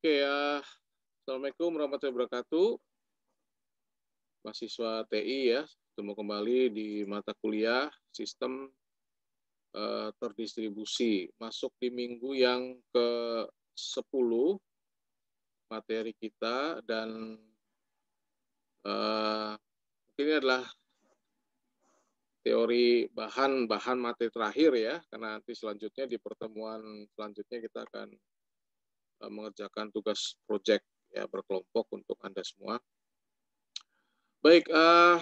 Oke ya, Assalamualaikum warahmatullahi wabarakatuh. Mahasiswa TI ya, ketemu kembali di mata kuliah sistem uh, terdistribusi. Masuk di minggu yang ke-10 materi kita dan uh, ini adalah teori bahan-bahan materi terakhir ya, karena nanti selanjutnya di pertemuan selanjutnya kita akan Eh, mengerjakan tugas proyek ya berkelompok untuk Anda semua. Baik, uh,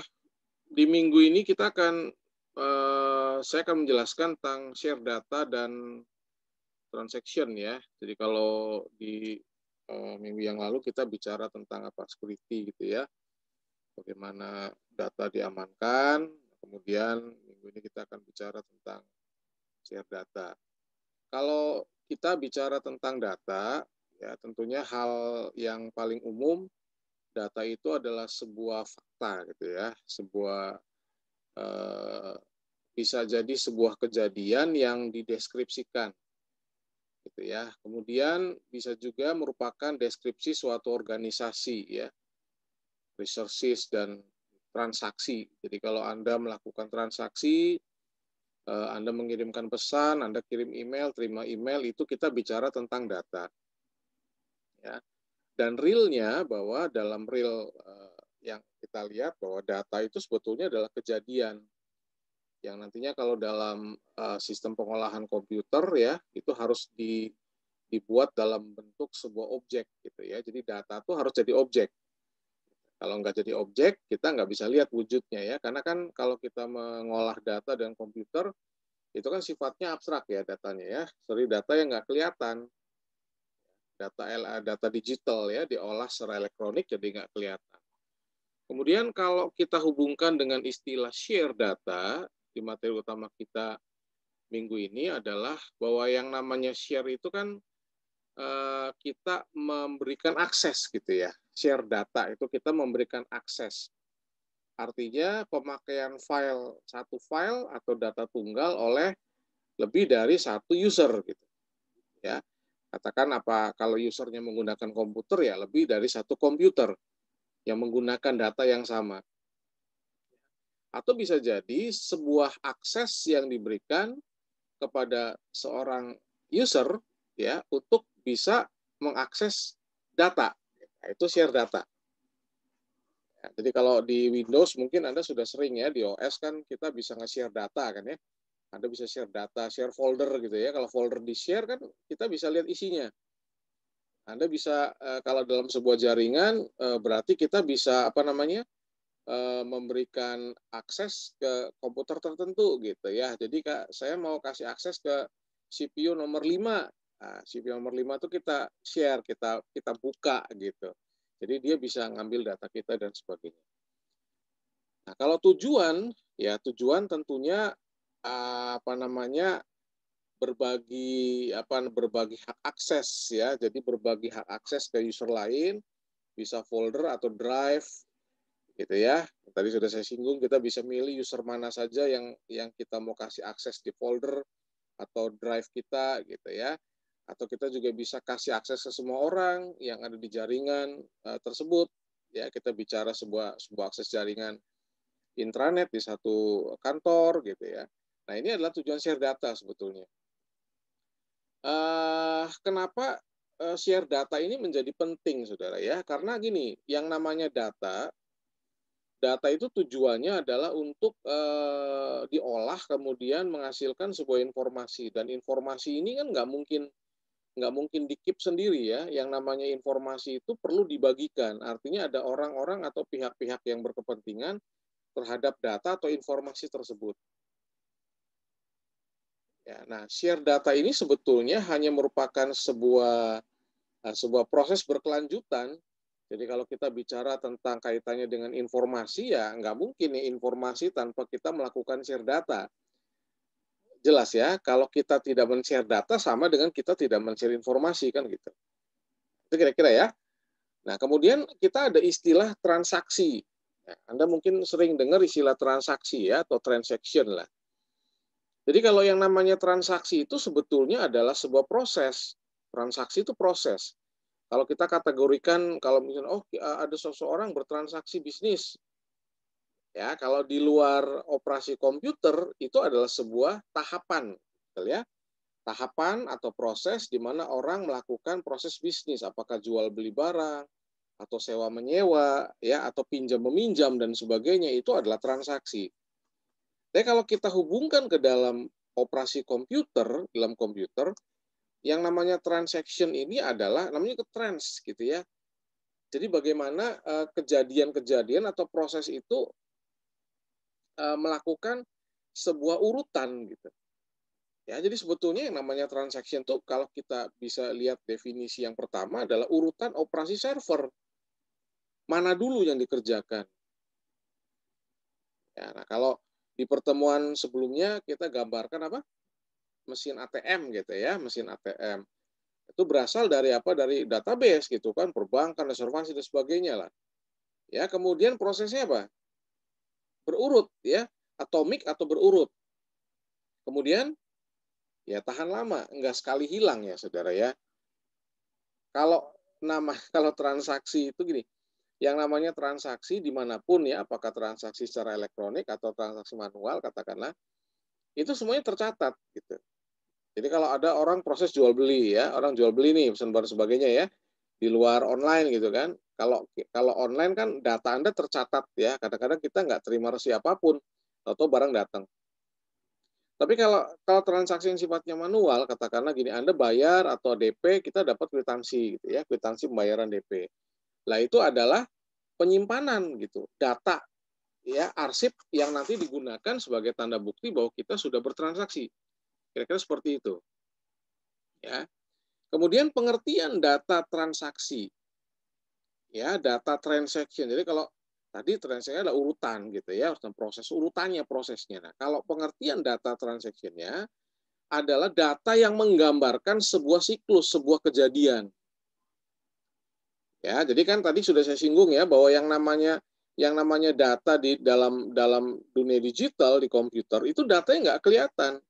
di minggu ini kita akan uh, saya akan menjelaskan tentang share data dan transaction ya. Jadi kalau di uh, minggu yang lalu kita bicara tentang apa security gitu ya. Bagaimana data diamankan, kemudian minggu ini kita akan bicara tentang share data. Kalau kita bicara tentang data, ya tentunya hal yang paling umum data itu adalah sebuah fakta gitu ya, sebuah eh, bisa jadi sebuah kejadian yang dideskripsikan gitu ya. Kemudian bisa juga merupakan deskripsi suatu organisasi ya. Resources dan transaksi. Jadi kalau Anda melakukan transaksi Eh, Anda mengirimkan pesan, Anda kirim email, terima email, itu kita bicara tentang data. Ya. Dan realnya bahwa dalam real eh, yang kita lihat bahwa data itu sebetulnya adalah kejadian yang nantinya kalau dalam eh, sistem pengolahan komputer ya itu harus dibuat dalam bentuk sebuah objek gitu ya. Jadi data itu harus jadi objek kalau nggak jadi objek, kita nggak bisa lihat wujudnya ya. Karena kan kalau kita mengolah data dan komputer, itu kan sifatnya abstrak ya datanya ya. Sorry, data yang nggak kelihatan. Data LA, data digital ya, diolah secara elektronik jadi nggak kelihatan. Kemudian kalau kita hubungkan dengan istilah share data, di materi utama kita minggu ini adalah bahwa yang namanya share itu kan eh, kita memberikan akses gitu ya share data itu kita memberikan akses. Artinya pemakaian file satu file atau data tunggal oleh lebih dari satu user gitu. Ya. Katakan apa kalau usernya menggunakan komputer ya lebih dari satu komputer yang menggunakan data yang sama. Atau bisa jadi sebuah akses yang diberikan kepada seorang user ya untuk bisa mengakses data Nah, itu share data. Nah, jadi kalau di Windows mungkin Anda sudah sering ya, di OS kan kita bisa nge-share data kan ya. Anda bisa share data, share folder gitu ya. Kalau folder di-share kan kita bisa lihat isinya. Anda bisa eh, kalau dalam sebuah jaringan eh, berarti kita bisa apa namanya? Eh, memberikan akses ke komputer tertentu gitu ya. Jadi saya mau kasih akses ke CPU nomor 5 Nah, CV nomor 5 itu kita share, kita kita buka gitu. Jadi dia bisa ngambil data kita dan sebagainya. Nah, kalau tujuan ya tujuan tentunya ah, apa namanya berbagi apa berbagi hak akses ya. Jadi berbagi hak akses ke user lain bisa folder atau drive gitu ya. Tadi sudah saya singgung kita bisa milih user mana saja yang yang kita mau kasih akses di folder atau drive kita gitu ya atau kita juga bisa kasih akses ke semua orang yang ada di jaringan uh, tersebut ya kita bicara sebuah sebuah akses jaringan intranet di satu kantor gitu ya nah ini adalah tujuan share data sebetulnya uh, kenapa uh, share data ini menjadi penting saudara ya karena gini yang namanya data data itu tujuannya adalah untuk e, diolah kemudian menghasilkan sebuah informasi dan informasi ini kan nggak mungkin nggak mungkin dikip sendiri ya. Yang namanya informasi itu perlu dibagikan. Artinya ada orang-orang atau pihak-pihak yang berkepentingan terhadap data atau informasi tersebut. Ya, nah, share data ini sebetulnya hanya merupakan sebuah eh, sebuah proses berkelanjutan. Jadi kalau kita bicara tentang kaitannya dengan informasi, ya nggak mungkin ya informasi tanpa kita melakukan share data jelas ya, kalau kita tidak men-share data sama dengan kita tidak men-share informasi kan gitu. Itu kira-kira ya. Nah, kemudian kita ada istilah transaksi. Ya, Anda mungkin sering dengar istilah transaksi ya atau transaction lah. Jadi kalau yang namanya transaksi itu sebetulnya adalah sebuah proses. Transaksi itu proses. Kalau kita kategorikan, kalau misalnya, oh ada seseorang bertransaksi bisnis, Ya, kalau di luar operasi komputer itu adalah sebuah tahapan, ya? Tahapan atau proses di mana orang melakukan proses bisnis, apakah jual beli barang atau sewa menyewa, ya, atau pinjam meminjam dan sebagainya itu adalah transaksi. Tapi kalau kita hubungkan ke dalam operasi komputer, dalam komputer, yang namanya transaction ini adalah namanya ke trans gitu ya. Jadi bagaimana eh, kejadian-kejadian atau proses itu Eh, melakukan sebuah urutan gitu. Ya, jadi sebetulnya yang namanya transaction itu kalau kita bisa lihat definisi yang pertama adalah urutan operasi server. Mana dulu yang dikerjakan? Ya, nah kalau di pertemuan sebelumnya kita gambarkan apa? Mesin ATM gitu ya, mesin ATM. Itu berasal dari apa? Dari database gitu kan, perbankan, reservasi dan sebagainya lah. Ya, kemudian prosesnya apa? berurut ya, atomik atau berurut. Kemudian ya tahan lama, enggak sekali hilang ya Saudara ya. Kalau nama kalau transaksi itu gini, yang namanya transaksi dimanapun ya, apakah transaksi secara elektronik atau transaksi manual katakanlah, itu semuanya tercatat gitu. Jadi kalau ada orang proses jual beli ya, orang jual beli nih pesan baru sebagainya ya, di luar online gitu kan, kalau kalau online kan data Anda tercatat ya. Kadang-kadang kita nggak terima resi apapun atau barang datang. Tapi kalau kalau transaksi yang sifatnya manual, katakanlah gini, Anda bayar atau DP, kita dapat kwitansi gitu ya, kwitansi pembayaran DP. Lah itu adalah penyimpanan gitu, data ya arsip yang nanti digunakan sebagai tanda bukti bahwa kita sudah bertransaksi. Kira-kira seperti itu. Ya. Kemudian pengertian data transaksi ya data transaction. Jadi kalau tadi transaction adalah urutan gitu ya, dan proses urutannya prosesnya. Nah, kalau pengertian data transactionnya adalah data yang menggambarkan sebuah siklus, sebuah kejadian. Ya, jadi kan tadi sudah saya singgung ya bahwa yang namanya yang namanya data di dalam dalam dunia digital di komputer itu data yang nggak kelihatan.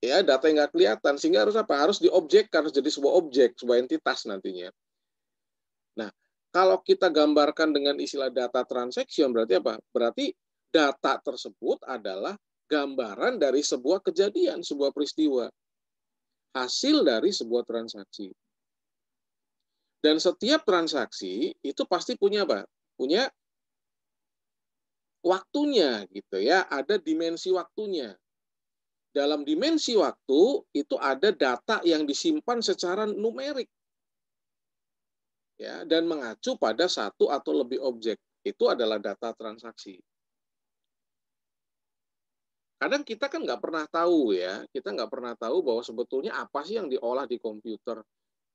Ya, data yang nggak kelihatan sehingga harus apa? Harus diobjekkan, harus jadi sebuah objek, sebuah entitas nantinya. Nah, kalau kita gambarkan dengan istilah data transaction berarti apa? Berarti data tersebut adalah gambaran dari sebuah kejadian, sebuah peristiwa. Hasil dari sebuah transaksi. Dan setiap transaksi itu pasti punya apa? Punya waktunya gitu ya, ada dimensi waktunya. Dalam dimensi waktu itu ada data yang disimpan secara numerik ya dan mengacu pada satu atau lebih objek. Itu adalah data transaksi. Kadang kita kan nggak pernah tahu ya, kita nggak pernah tahu bahwa sebetulnya apa sih yang diolah di komputer.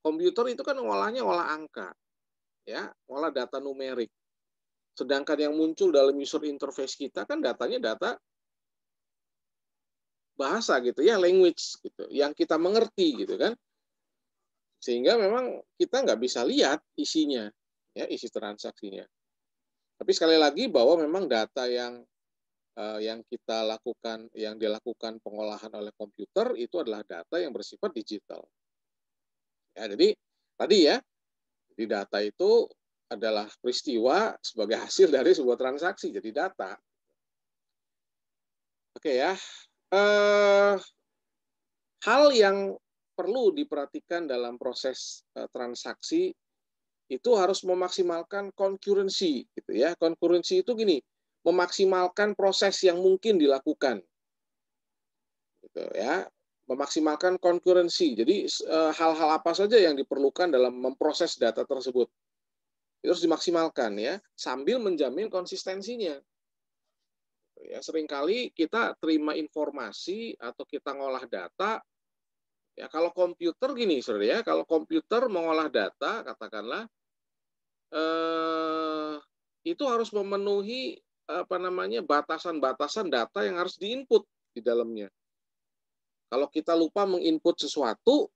Komputer itu kan olahnya olah angka, ya, olah data numerik. Sedangkan yang muncul dalam user interface kita kan datanya data bahasa gitu ya, language gitu, yang kita mengerti gitu kan sehingga memang kita nggak bisa lihat isinya, ya isi transaksinya. Tapi sekali lagi bahwa memang data yang eh, yang kita lakukan, yang dilakukan pengolahan oleh komputer itu adalah data yang bersifat digital. Ya, jadi tadi ya di data itu adalah peristiwa sebagai hasil dari sebuah transaksi, jadi data. Oke ya, eh, hal yang perlu diperhatikan dalam proses eh, transaksi itu harus memaksimalkan konkurensi gitu ya. Konkurensi itu gini, memaksimalkan proses yang mungkin dilakukan. Gitu ya, memaksimalkan konkurensi. Jadi eh, hal-hal apa saja yang diperlukan dalam memproses data tersebut. Itu harus dimaksimalkan ya, sambil menjamin konsistensinya. Gitu ya, seringkali kita terima informasi atau kita ngolah data Ya, kalau komputer gini, saudara ya, kalau komputer mengolah data, katakanlah eh, itu harus memenuhi apa namanya batasan-batasan data yang harus diinput di dalamnya. Kalau kita lupa menginput sesuatu,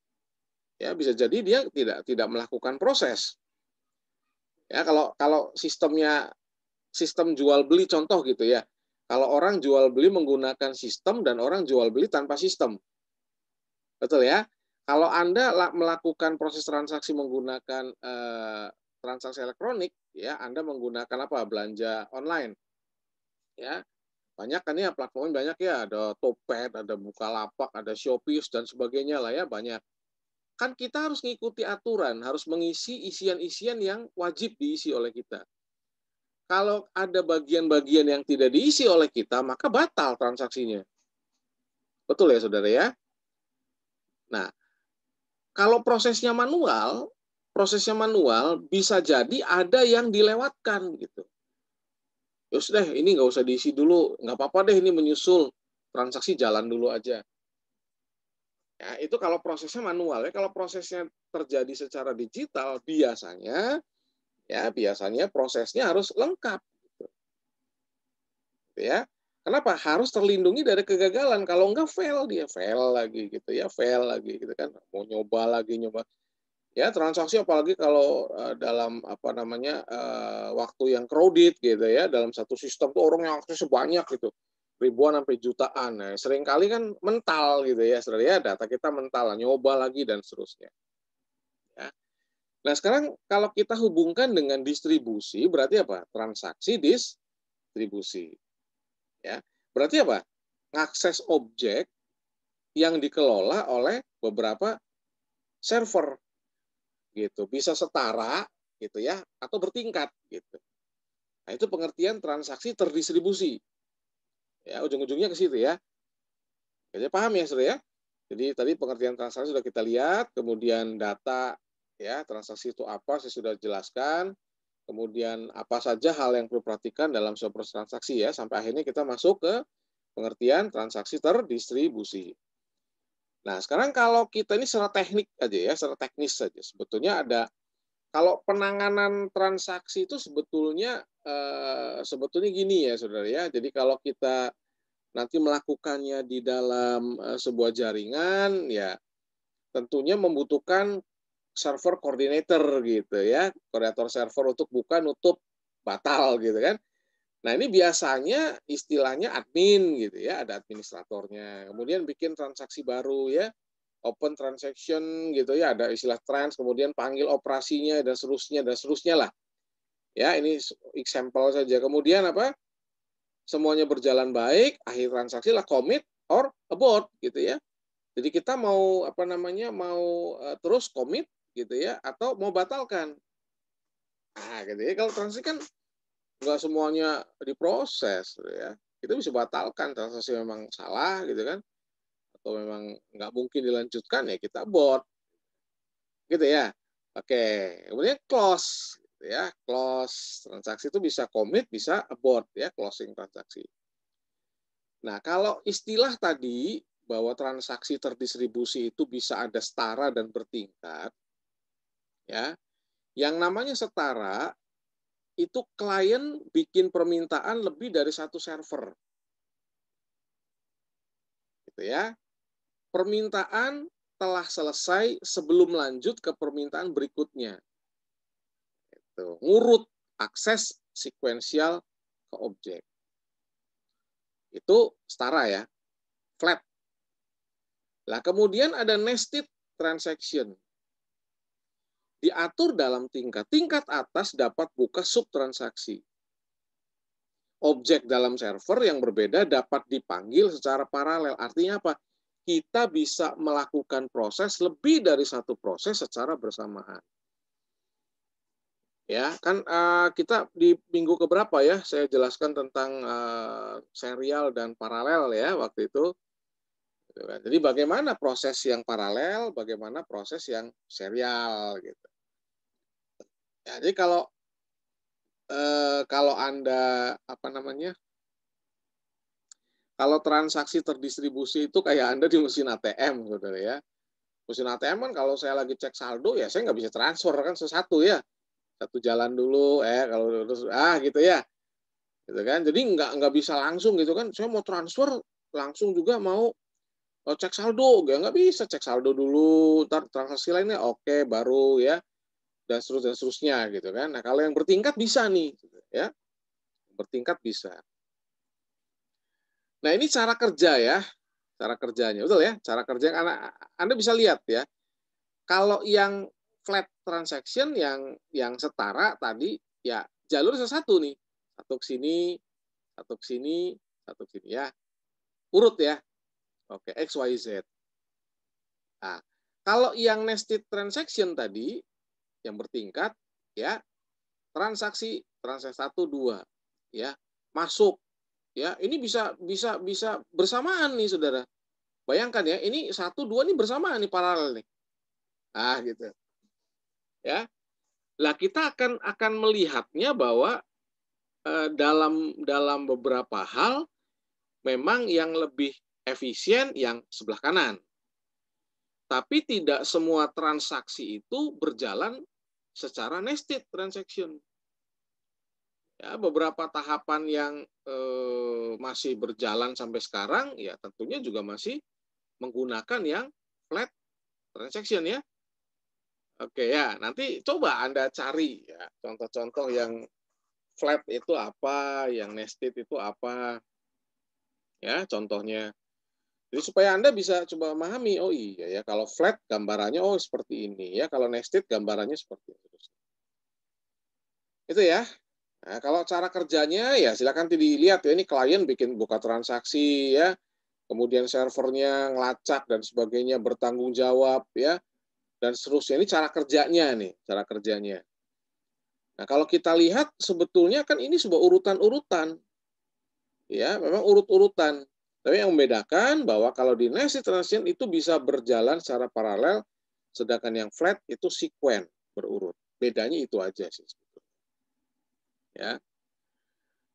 ya bisa jadi dia tidak tidak melakukan proses. Ya kalau kalau sistemnya sistem jual beli contoh gitu ya. Kalau orang jual beli menggunakan sistem dan orang jual beli tanpa sistem. Betul ya? Kalau Anda melakukan proses transaksi menggunakan eh, transaksi elektronik, ya Anda menggunakan apa? Belanja online. Ya. Banyak kan ya platformnya banyak ya, ada Topet, ada Bukalapak, ada Shopee dan sebagainya lah ya, banyak. Kan kita harus mengikuti aturan, harus mengisi isian-isian yang wajib diisi oleh kita kalau ada bagian-bagian yang tidak diisi oleh kita, maka batal transaksinya. Betul ya, saudara ya? Nah, kalau prosesnya manual, prosesnya manual bisa jadi ada yang dilewatkan gitu. Ya deh, ini nggak usah diisi dulu, nggak apa-apa deh ini menyusul transaksi jalan dulu aja. Ya, itu kalau prosesnya manual ya. Kalau prosesnya terjadi secara digital biasanya ya biasanya prosesnya harus lengkap gitu, gitu ya. Kenapa? Harus terlindungi dari kegagalan. Kalau enggak fail dia fail lagi gitu ya, fail lagi gitu kan. Mau nyoba lagi nyoba. Ya, transaksi apalagi kalau uh, dalam apa namanya uh, waktu yang crowded gitu ya, dalam satu sistem tuh orang yang akses banyak gitu. Ribuan sampai jutaan. Nah, seringkali kan mental gitu ya, sebenarnya ya, data kita mental, nyoba lagi dan seterusnya. Ya. Nah, sekarang kalau kita hubungkan dengan distribusi berarti apa? Transaksi distribusi Ya. Berarti apa? Akses objek yang dikelola oleh beberapa server gitu bisa setara gitu ya atau bertingkat gitu nah itu pengertian transaksi terdistribusi ya ujung-ujungnya ke situ ya jadi paham ya sudah ya jadi tadi pengertian transaksi sudah kita lihat kemudian data ya transaksi itu apa saya sudah jelaskan Kemudian apa saja hal yang perlu perhatikan dalam sebuah transaksi ya sampai akhirnya kita masuk ke pengertian transaksi terdistribusi. Nah, sekarang kalau kita ini secara teknik aja ya, secara teknis saja sebetulnya ada kalau penanganan transaksi itu sebetulnya eh, sebetulnya gini ya Saudara ya. Jadi kalau kita nanti melakukannya di dalam eh, sebuah jaringan ya tentunya membutuhkan server coordinator gitu ya, koordinator server untuk buka nutup batal gitu kan. Nah ini biasanya istilahnya admin gitu ya, ada administratornya. Kemudian bikin transaksi baru ya, open transaction gitu ya, ada istilah trans, kemudian panggil operasinya dan seterusnya dan seterusnya lah. Ya ini example saja. Kemudian apa? Semuanya berjalan baik, akhir transaksi lah commit or abort gitu ya. Jadi kita mau apa namanya mau eh, terus commit gitu ya atau mau batalkan ah gitu ya kalau transaksi kan nggak semuanya diproses gitu ya itu bisa batalkan transaksi memang salah gitu kan atau memang nggak mungkin dilanjutkan ya kita bot gitu ya oke kemudian close gitu ya close transaksi itu bisa commit bisa abort ya closing transaksi nah kalau istilah tadi bahwa transaksi terdistribusi itu bisa ada setara dan bertingkat ya. Yang namanya setara itu klien bikin permintaan lebih dari satu server. Gitu ya. Permintaan telah selesai sebelum lanjut ke permintaan berikutnya. Itu Ngurut akses sekuensial ke objek. Itu setara ya, flat. Lah kemudian ada nested transaction diatur dalam tingkat. Tingkat atas dapat buka subtransaksi. Objek dalam server yang berbeda dapat dipanggil secara paralel. Artinya apa? Kita bisa melakukan proses lebih dari satu proses secara bersamaan. Ya, kan uh, kita di minggu keberapa ya saya jelaskan tentang uh, serial dan paralel ya waktu itu. Jadi bagaimana proses yang paralel, bagaimana proses yang serial gitu. Ya, jadi kalau eh, kalau anda apa namanya kalau transaksi terdistribusi itu kayak anda di mesin ATM saudara ya mesin ATM kan kalau saya lagi cek saldo ya saya nggak bisa transfer kan sesatu ya satu jalan dulu eh kalau terus ah gitu ya gitu kan jadi nggak nggak bisa langsung gitu kan saya mau transfer langsung juga mau cek saldo nggak bisa cek saldo dulu ntar transaksi lainnya oke okay, baru ya dan seterusnya, dan seterusnya gitu kan. Nah kalau yang bertingkat bisa nih, gitu, ya bertingkat bisa. Nah ini cara kerja ya, cara kerjanya betul ya, cara kerja yang anda, bisa lihat ya. Kalau yang flat transaction yang yang setara tadi ya jalur satu nih, satu ke sini, satu ke sini, satu ke sini ya, urut ya. Oke XYZ. Y Nah, kalau yang nested transaction tadi yang bertingkat ya transaksi transaksi satu dua ya masuk ya ini bisa bisa bisa bersamaan nih saudara bayangkan ya ini satu dua ini bersamaan nih paralel nih ah gitu ya lah kita akan akan melihatnya bahwa eh, dalam dalam beberapa hal memang yang lebih efisien yang sebelah kanan tapi tidak semua transaksi itu berjalan secara nested transaction. Ya, beberapa tahapan yang eh, masih berjalan sampai sekarang ya tentunya juga masih menggunakan yang flat transaction ya. Oke ya, nanti coba Anda cari ya contoh-contoh yang flat itu apa, yang nested itu apa. Ya, contohnya jadi supaya Anda bisa coba memahami, oh iya ya, kalau flat gambarannya oh seperti ini ya, kalau nested gambarannya seperti itu. Itu ya. Nah, kalau cara kerjanya ya silakan dilihat ya ini klien bikin buka transaksi ya, kemudian servernya ngelacak dan sebagainya bertanggung jawab ya dan seterusnya. Ini cara kerjanya nih, cara kerjanya. Nah, kalau kita lihat sebetulnya kan ini sebuah urutan-urutan. Ya, memang urut-urutan. Tapi yang membedakan bahwa kalau di nested transition itu bisa berjalan secara paralel, sedangkan yang flat itu sekuen berurut. Bedanya itu aja sih Ya.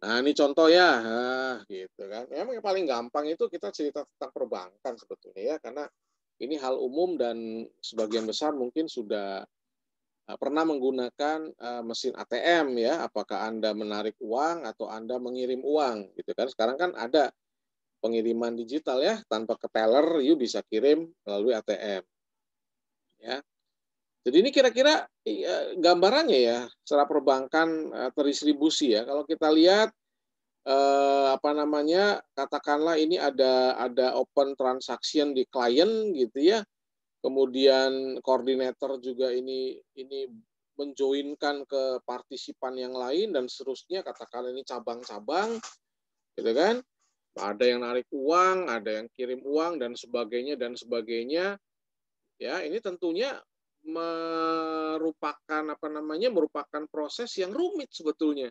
Nah, ini contoh ya, nah, gitu kan. Memang yang paling gampang itu kita cerita tentang perbankan sebetulnya ya, karena ini hal umum dan sebagian besar mungkin sudah ah, pernah menggunakan ah, mesin ATM ya, apakah Anda menarik uang atau Anda mengirim uang gitu kan. Sekarang kan ada pengiriman digital ya tanpa ke teller you bisa kirim melalui ATM ya jadi ini kira-kira iya, gambarannya ya secara perbankan eh, terdistribusi ya kalau kita lihat eh, apa namanya katakanlah ini ada ada open transaction di klien gitu ya kemudian koordinator juga ini ini menjoinkan ke partisipan yang lain dan seterusnya katakanlah ini cabang-cabang gitu kan ada yang narik uang, ada yang kirim uang dan sebagainya dan sebagainya. Ya, ini tentunya merupakan apa namanya? merupakan proses yang rumit sebetulnya.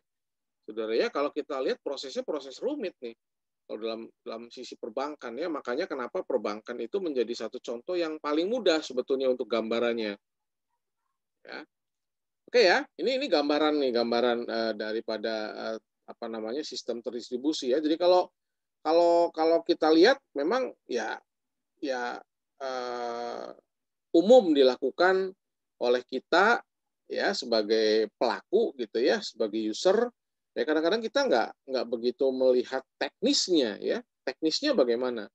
Saudara ya, kalau kita lihat prosesnya proses rumit nih. Kalau dalam dalam sisi perbankan ya, makanya kenapa perbankan itu menjadi satu contoh yang paling mudah sebetulnya untuk gambarannya. Ya. Oke ya, ini ini gambaran nih, gambaran uh, daripada uh, apa namanya sistem terdistribusi ya. Jadi kalau kalau kalau kita lihat memang ya ya uh, umum dilakukan oleh kita ya sebagai pelaku gitu ya sebagai user ya kadang-kadang kita nggak nggak begitu melihat teknisnya ya teknisnya bagaimana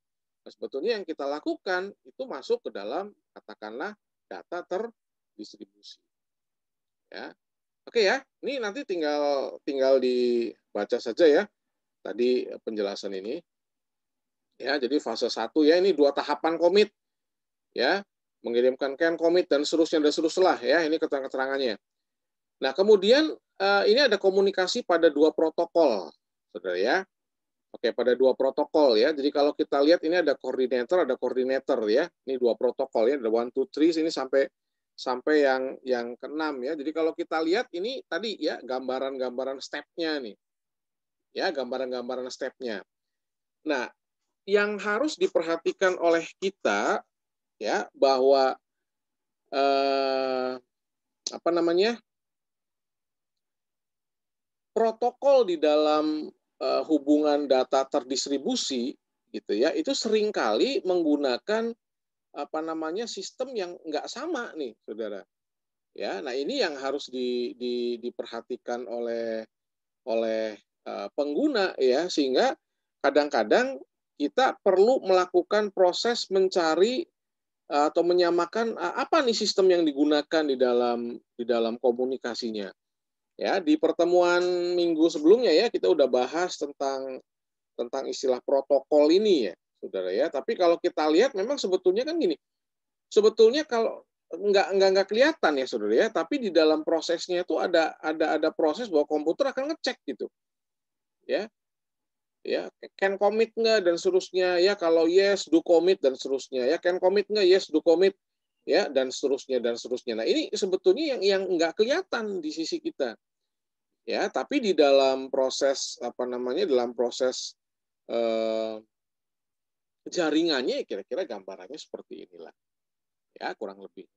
nah, sebetulnya yang kita lakukan itu masuk ke dalam katakanlah data terdistribusi ya oke ya ini nanti tinggal tinggal dibaca saja ya tadi penjelasan ini. Ya, jadi fase satu ya ini dua tahapan komit. Ya, mengirimkan can komit dan seterusnya dan seterusnya ya ini keterangan-keterangannya. Nah, kemudian eh, ini ada komunikasi pada dua protokol, Saudara ya. Oke, pada dua protokol ya. Jadi kalau kita lihat ini ada koordinator, ada koordinator ya. Ini dua protokol ya, ada one two three ini sampai sampai yang yang keenam ya. Jadi kalau kita lihat ini tadi ya gambaran-gambaran stepnya nih ya gambaran-gambaran stepnya. Nah, yang harus diperhatikan oleh kita ya bahwa eh, apa namanya protokol di dalam eh, hubungan data terdistribusi gitu ya itu seringkali menggunakan apa namanya sistem yang nggak sama nih saudara ya nah ini yang harus di, di, diperhatikan oleh oleh Eh, pengguna ya sehingga kadang-kadang kita perlu melakukan proses mencari eh, atau menyamakan eh, apa nih sistem yang digunakan di dalam di dalam komunikasinya. Ya, di pertemuan minggu sebelumnya ya kita udah bahas tentang tentang istilah protokol ini ya, Saudara ya. Tapi kalau kita lihat memang sebetulnya kan gini. Sebetulnya kalau nggak nggak nggak kelihatan ya saudara ya tapi di dalam prosesnya itu ada ada ada proses bahwa komputer akan ngecek gitu ya ya can commit nggak dan seterusnya ya kalau yes do commit dan seterusnya ya can commit nggak yes do commit ya dan seterusnya dan seterusnya nah ini sebetulnya yang yang nggak kelihatan di sisi kita ya tapi di dalam proses apa namanya dalam proses eh, jaringannya kira-kira gambarannya seperti inilah ya kurang lebih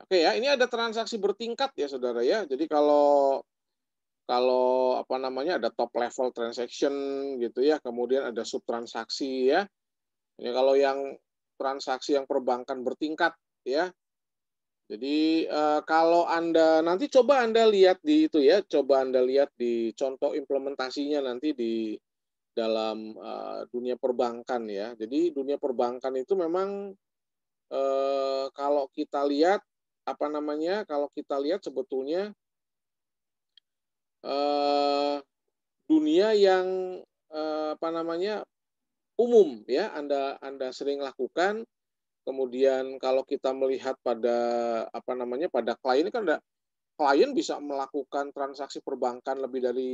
oke ya ini ada transaksi bertingkat ya saudara ya jadi kalau kalau apa namanya ada top level transaction gitu ya, kemudian ada sub transaksi ya. Ini ya, kalau yang transaksi yang perbankan bertingkat ya. Jadi eh, kalau Anda nanti coba Anda lihat di itu ya, coba Anda lihat di contoh implementasinya nanti di dalam eh, dunia perbankan ya. Jadi dunia perbankan itu memang eh, kalau kita lihat apa namanya? kalau kita lihat sebetulnya eh, dunia yang eh, apa namanya umum ya Anda Anda sering lakukan kemudian kalau kita melihat pada apa namanya pada klien kan ada klien bisa melakukan transaksi perbankan lebih dari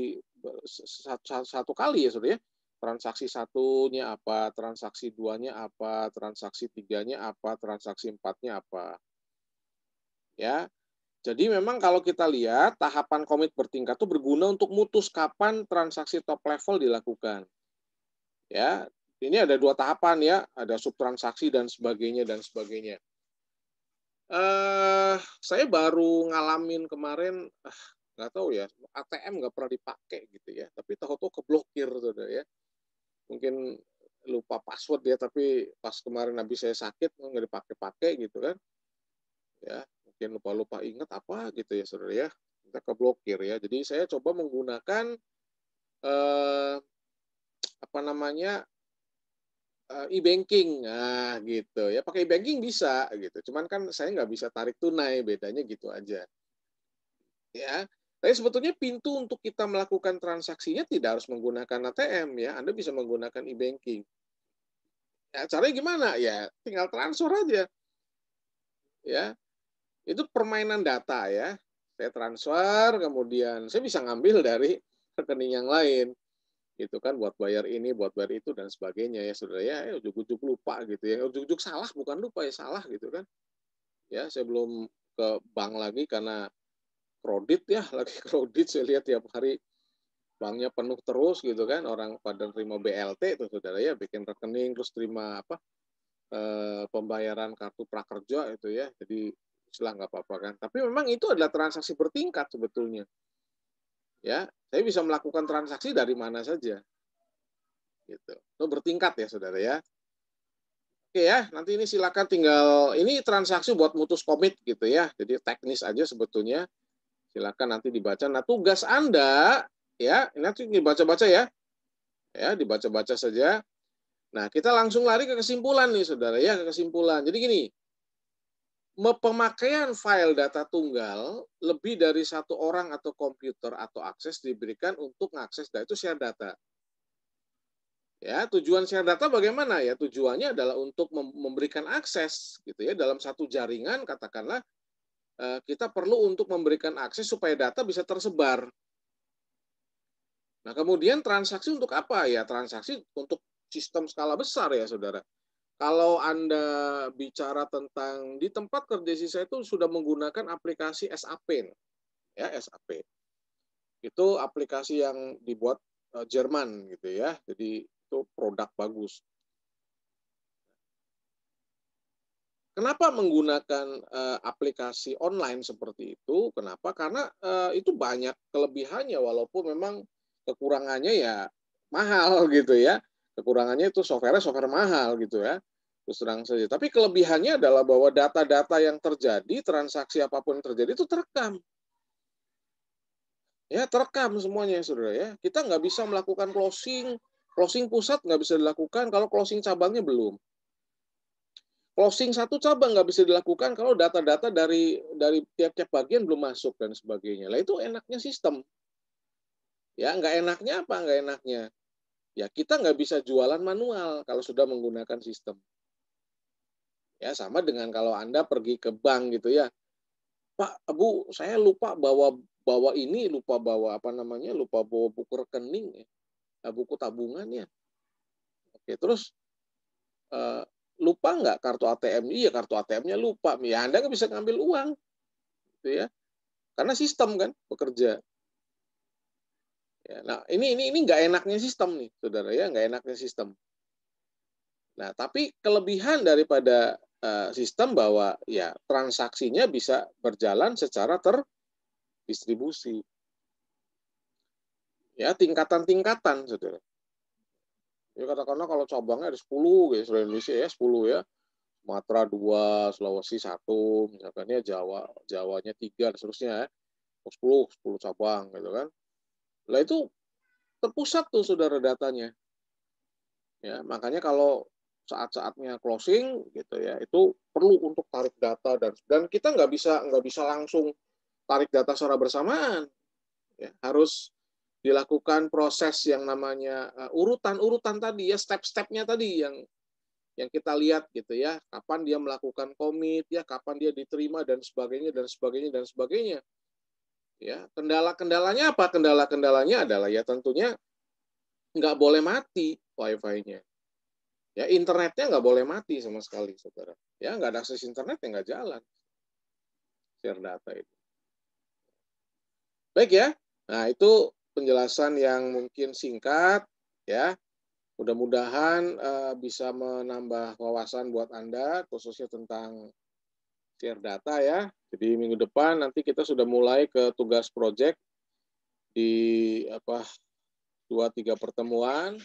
satu, satu, satu kali ya Saudara ya transaksi satunya apa transaksi duanya apa transaksi tiganya apa transaksi empatnya apa ya jadi memang kalau kita lihat tahapan komit bertingkat itu berguna untuk mutus kapan transaksi top level dilakukan. Ya, ini ada dua tahapan ya, ada subtransaksi dan sebagainya dan sebagainya. Eh, saya baru ngalamin kemarin eh, nggak tahu ya, ATM nggak pernah dipakai gitu ya, tapi tahu-tahu keblokir sudah ya. Mungkin lupa password ya, tapi pas kemarin habis saya sakit nggak dipakai-pakai gitu kan. Ya, mungkin lupa-lupa ingat apa gitu ya saudara ya kita keblokir ya jadi saya coba menggunakan eh, apa namanya eh, e-banking nah gitu ya pakai e-banking bisa gitu cuman kan saya nggak bisa tarik tunai bedanya gitu aja ya tapi sebetulnya pintu untuk kita melakukan transaksinya tidak harus menggunakan ATM ya Anda bisa menggunakan e-banking ya caranya gimana ya tinggal transfer aja ya itu permainan data ya. Saya transfer, kemudian saya bisa ngambil dari rekening yang lain. itu kan, buat bayar ini, buat bayar itu, dan sebagainya ya, saudara. Ya, ujuk-ujuk lupa gitu ya. Ujuk-ujuk salah, bukan lupa ya, salah gitu kan. Ya, saya belum ke bank lagi karena kredit ya, lagi kredit saya lihat tiap hari banknya penuh terus gitu kan orang pada terima BLT itu saudara ya bikin rekening terus terima apa e, pembayaran kartu prakerja itu ya jadi bagus lah nggak apa-apa kan tapi memang itu adalah transaksi bertingkat sebetulnya ya saya bisa melakukan transaksi dari mana saja gitu itu bertingkat ya saudara ya oke ya nanti ini silakan tinggal ini transaksi buat mutus komit gitu ya jadi teknis aja sebetulnya silakan nanti dibaca nah tugas anda ya ini nanti dibaca-baca ya ya dibaca-baca saja Nah, kita langsung lari ke kesimpulan nih, saudara ya, ke kesimpulan. Jadi gini, pemakaian file data tunggal lebih dari satu orang atau komputer atau akses diberikan untuk mengakses data itu share data. Ya, tujuan share data bagaimana ya? Tujuannya adalah untuk memberikan akses gitu ya dalam satu jaringan katakanlah eh, kita perlu untuk memberikan akses supaya data bisa tersebar. Nah, kemudian transaksi untuk apa ya? Transaksi untuk sistem skala besar ya, Saudara kalau Anda bicara tentang di tempat kerja saya itu sudah menggunakan aplikasi SAP. Ya, SAP. Itu aplikasi yang dibuat e, Jerman gitu ya. Jadi itu produk bagus. Kenapa menggunakan uh, aplikasi online seperti itu? Kenapa? Karena uh, itu banyak kelebihannya walaupun memang kekurangannya ya mahal gitu ya. Kekurangannya itu software software mahal gitu ya. Terus terang saja. Tapi kelebihannya adalah bahwa data-data yang terjadi, transaksi apapun yang terjadi itu terekam. Ya, terekam semuanya, saudara ya. Kita nggak bisa melakukan closing. Closing pusat nggak bisa dilakukan kalau closing cabangnya belum. Closing satu cabang nggak bisa dilakukan kalau data-data dari dari tiap-tiap bagian belum masuk dan sebagainya. Lah itu enaknya sistem. Ya, nggak enaknya apa? Nggak enaknya ya kita nggak bisa jualan manual kalau sudah menggunakan sistem. Ya sama dengan kalau Anda pergi ke bank gitu ya. Pak, Bu, saya lupa bawa bawa ini, lupa bawa apa namanya, lupa bawa buku rekening ya. Nah, buku tabungannya. Oke, terus eh, lupa nggak kartu ATM? Iya, kartu ATM-nya lupa. Ya Anda nggak bisa ngambil uang. Gitu ya. Karena sistem kan bekerja. Ya, nah ini ini ini nggak enaknya sistem nih, saudara ya nggak enaknya sistem. Nah tapi kelebihan daripada uh, sistem bahwa ya transaksinya bisa berjalan secara terdistribusi. Ya tingkatan-tingkatan, saudara. Ya katakanlah kalau cabangnya ada 10 gitu, selain Indonesia ya 10 ya. Matra dua, Sulawesi satu, misalkan ya Jawa, Jawanya tiga dan seterusnya ya. sepuluh sepuluh cabang gitu kan. Lah itu terpusat tuh saudara datanya. Ya, makanya kalau saat-saatnya closing gitu ya, itu perlu untuk tarik data dan dan kita nggak bisa nggak bisa langsung tarik data secara bersamaan. Ya, harus dilakukan proses yang namanya eh, urutan-urutan uh, tadi ya, step-stepnya tadi yang yang kita lihat gitu ya, kapan dia melakukan komit ya, kapan dia diterima dan sebagainya dan sebagainya dan sebagainya. Ya, kendala-kendalanya apa? Kendala-kendalanya adalah ya tentunya nggak boleh mati wifi-nya. Ya internetnya nggak boleh mati sama sekali, saudara. Ya nggak ada akses internet yang nggak jalan. Share data itu. Baik ya. Nah itu penjelasan yang mungkin singkat ya. Mudah-mudahan uh, bisa menambah wawasan buat anda khususnya tentang share data ya. Jadi minggu depan nanti kita sudah mulai ke tugas project di apa dua tiga pertemuan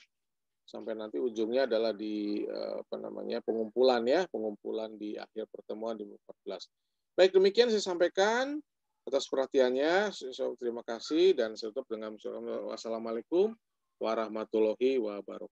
sampai nanti ujungnya adalah di eh, apa namanya pengumpulan ya pengumpulan di akhir pertemuan di 14. Baik demikian saya sampaikan atas perhatiannya. Terima kasih dan saya tutup dengan wassalamualaikum warahmatullahi wabarakatuh.